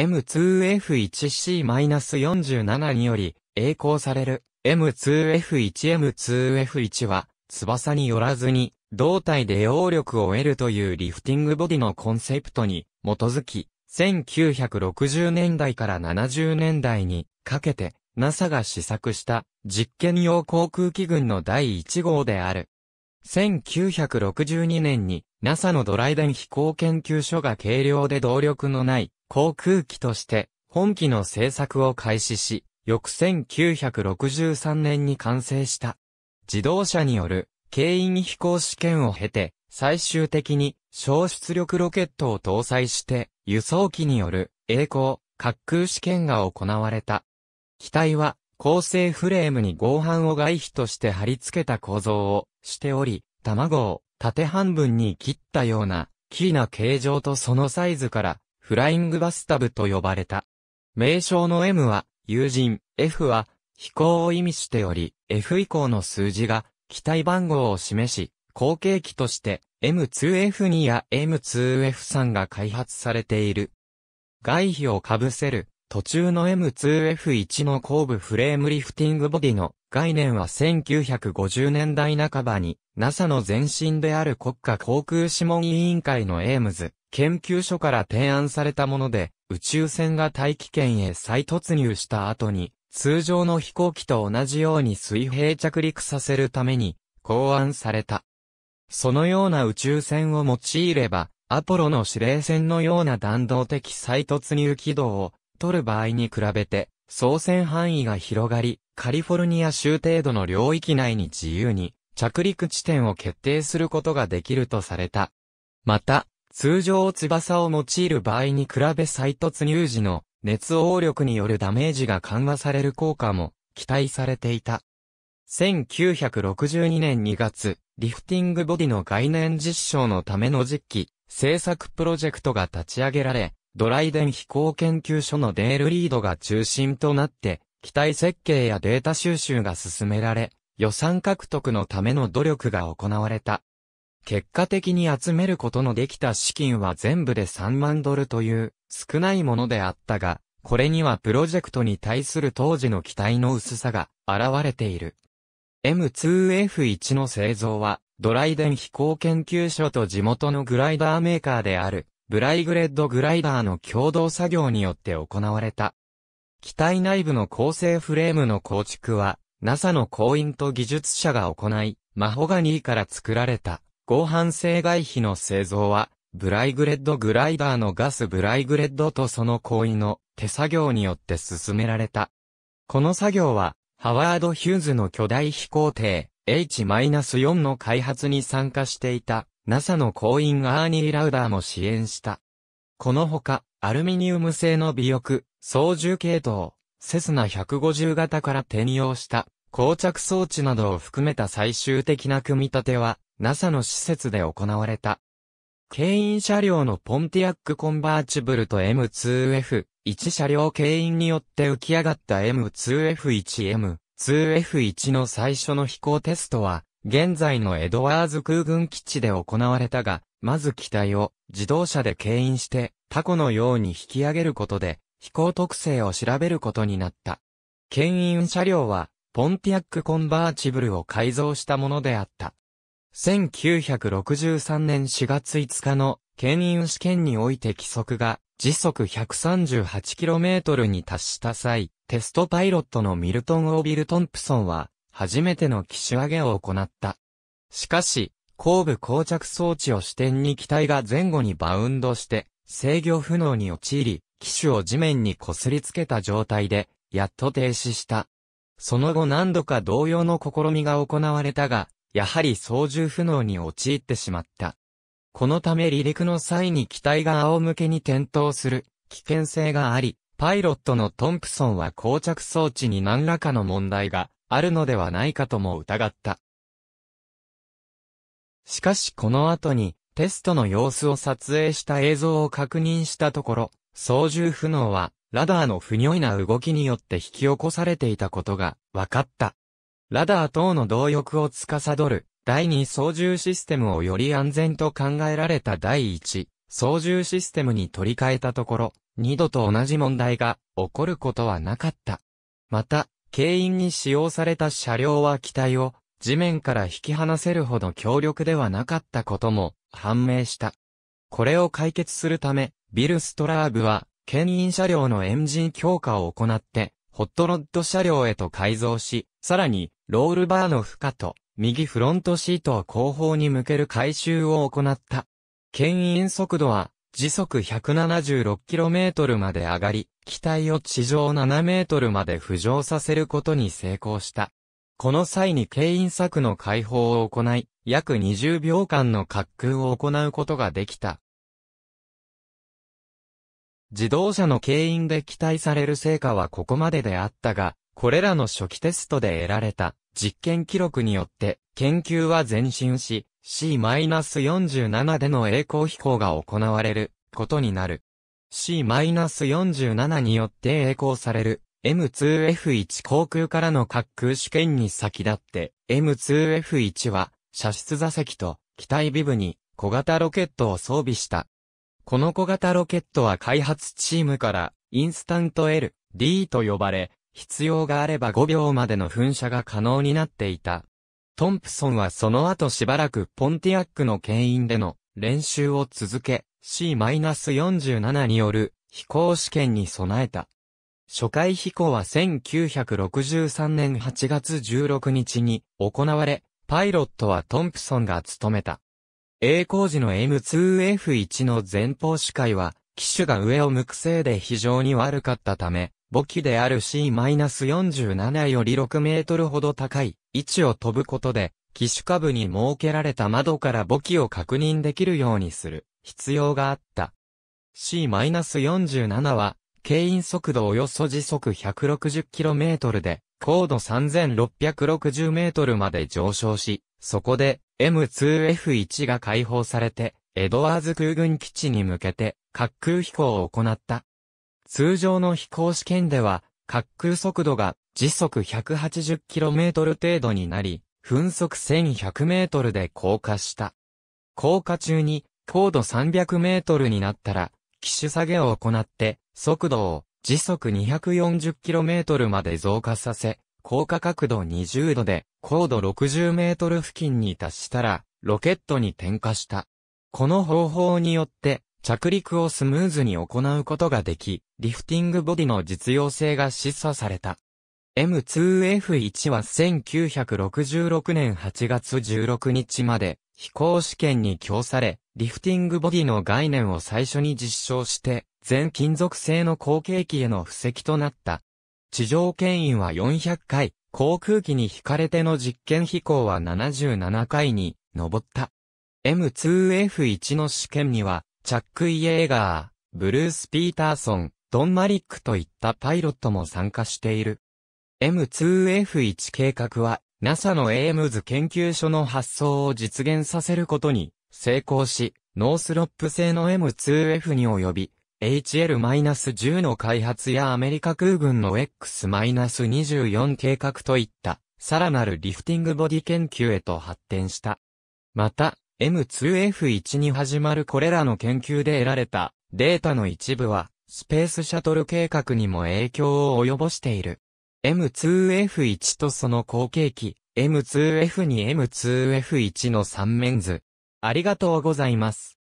M2F1C-47 により、栄光される M2F1M2F1 は、翼によらずに、胴体で揚力を得るというリフティングボディのコンセプトに基づき、1960年代から70年代にかけて NASA が試作した実験用航空機群の第1号である。1962年に NASA のドライデン飛行研究所が軽量で動力のない航空機として本機の製作を開始し、翌1963年に完成した。自動車による軽員飛行試験を経て、最終的に小出力ロケットを搭載して、輸送機による栄光、滑空試験が行われた。機体は、構成フレームに合板を外皮として貼り付けた構造をしており、卵を縦半分に切ったような、キーな形状とそのサイズからフライングバスタブと呼ばれた。名称の M は友人、F は飛行を意味しており、F 以降の数字が機体番号を示し、後継機として M2F2 や M2F3 が開発されている。外皮をかぶせる途中の M2F1 の後部フレームリフティングボディの概念は1950年代半ばに NASA の前身である国家航空諮問委員会のエームズ研究所から提案されたもので宇宙船が大気圏へ再突入した後に通常の飛行機と同じように水平着陸させるために考案された。そのような宇宙船を用いればアポロの指令船のような弾道的再突入軌道を取る場合に比べて、操船範囲が広がり、カリフォルニア州程度の領域内に自由に着陸地点を決定することができるとされた。また、通常翼を用いる場合に比べ再突入時の熱応力によるダメージが緩和される効果も期待されていた。1962年2月、リフティングボディの概念実証のための実機、制作プロジェクトが立ち上げられ、ドライデン飛行研究所のデール・リードが中心となって、機体設計やデータ収集が進められ、予算獲得のための努力が行われた。結果的に集めることのできた資金は全部で3万ドルという少ないものであったが、これにはプロジェクトに対する当時の期待の薄さが現れている。M2F1 の製造はドライデン飛行研究所と地元のグライダーメーカーであるブライグレッドグライダーの共同作業によって行われた。機体内部の構成フレームの構築は、NASA の工員と技術者が行い、マホガニーから作られた、合反性外皮の製造は、ブライグレッドグライダーのガスブライグレッドとその行為の手作業によって進められた。この作業は、ハワード・ヒューズの巨大飛行艇 H-4 の開発に参加していた NASA の行員アーニー・ラウダーも支援した。このほか、アルミニウム製の尾翼、操縦系統、セスナ150型から転用した、膠着装置などを含めた最終的な組み立ては、NASA の施設で行われた。牽引車両のポンティアックコンバーチブルと M2F、1車両牽引によって浮き上がった M2F1M、2F1 の最初の飛行テストは、現在のエドワーズ空軍基地で行われたが、まず機体を自動車で牽引してタコのように引き上げることで飛行特性を調べることになった。牽引車両はポンティアックコンバーチブルを改造したものであった。1963年4月5日の牽引試験において規則が時速 138km に達した際、テストパイロットのミルトン・オービル・トンプソンは初めての機種上げを行った。しかし、後部膠着装置を支点に機体が前後にバウンドして、制御不能に陥り、機種を地面に擦りつけた状態で、やっと停止した。その後何度か同様の試みが行われたが、やはり操縦不能に陥ってしまった。このため離陸の際に機体が仰向けに転倒する危険性があり、パイロットのトンプソンは膠着装置に何らかの問題があるのではないかとも疑った。しかしこの後に、テストの様子を撮影した映像を確認したところ、操縦不能は、ラダーの不如意な動きによって引き起こされていたことが分かった。ラダー等の動力を司る第2操縦システムをより安全と考えられた第1操縦システムに取り替えたところ、二度と同じ問題が起こることはなかった。また、牽引に使用された車両は機体を地面から引き離せるほど強力ではなかったことも判明した。これを解決するため、ビルストラーブは、牽引車両のエンジン強化を行って、ホットロッド車両へと改造し、さらに、ロールバーの負荷と、右フロントシートを後方に向ける回収を行った。牽引速度は、時速 176km まで上がり、機体を地上7メートルまで浮上させることに成功した。この際に牽引策の解放を行い、約20秒間の滑空を行うことができた。自動車の牽引で期待される成果はここまでであったが、これらの初期テストで得られた実験記録によって研究は前進し、C-47 での栄光飛行が行われることになる。C-47 によって栄光される M2F1 航空からの滑空試験に先立って M2F1 は射出座席と機体ビブに小型ロケットを装備した。この小型ロケットは開発チームからインスタント L、D と呼ばれ、必要があれば5秒までの噴射が可能になっていた。トンプソンはその後しばらくポンティアックの牽引での練習を続け、C-47 による飛行試験に備えた。初回飛行は1963年8月16日に行われ、パイロットはトンプソンが務めた。栄光時の M2F1 の前方視界は、機種が上を向くせいで非常に悪かったため、母機である C-47 より6メートルほど高い位置を飛ぶことで、機種下部に設けられた窓から母機を確認できるようにする。必要があった。C-47 は、軽因速度およそ時速 160km で、高度 3660m まで上昇し、そこで M2F1 が解放されて、エドワーズ空軍基地に向けて、滑空飛行を行った。通常の飛行試験では、滑空速度が時速 180km 程度になり、分速 1100m で降下した。降下中に高度300メートルになったら、機種下げを行って、速度を時速2 4 0トルまで増加させ、降下角度20度で高度60メートル付近に達したら、ロケットに点火した。この方法によって、着陸をスムーズに行うことができ、リフティングボディの実用性が示唆された。M2F1 は1966年8月16日まで飛行試験に供され、リフティングボディの概念を最初に実証して、全金属製の後継機への布石となった。地上牽引は400回、航空機に引かれての実験飛行は77回に上った。M2F1 の試験には、チャック・イエーガー、ブルース・ピーターソン、ドン・マリックといったパイロットも参加している。M2F1 計画は、NASA のエームズ研究所の発想を実現させることに成功し、ノースロップ製の M2F に及び、HL-10 の開発やアメリカ空軍の X-24 計画といった、さらなるリフティングボディ研究へと発展した。また、M2F1 に始まるこれらの研究で得られたデータの一部は、スペースシャトル計画にも影響を及ぼしている。M2F1 とその後継機、M2F2、M2F1 の3面図、ありがとうございます。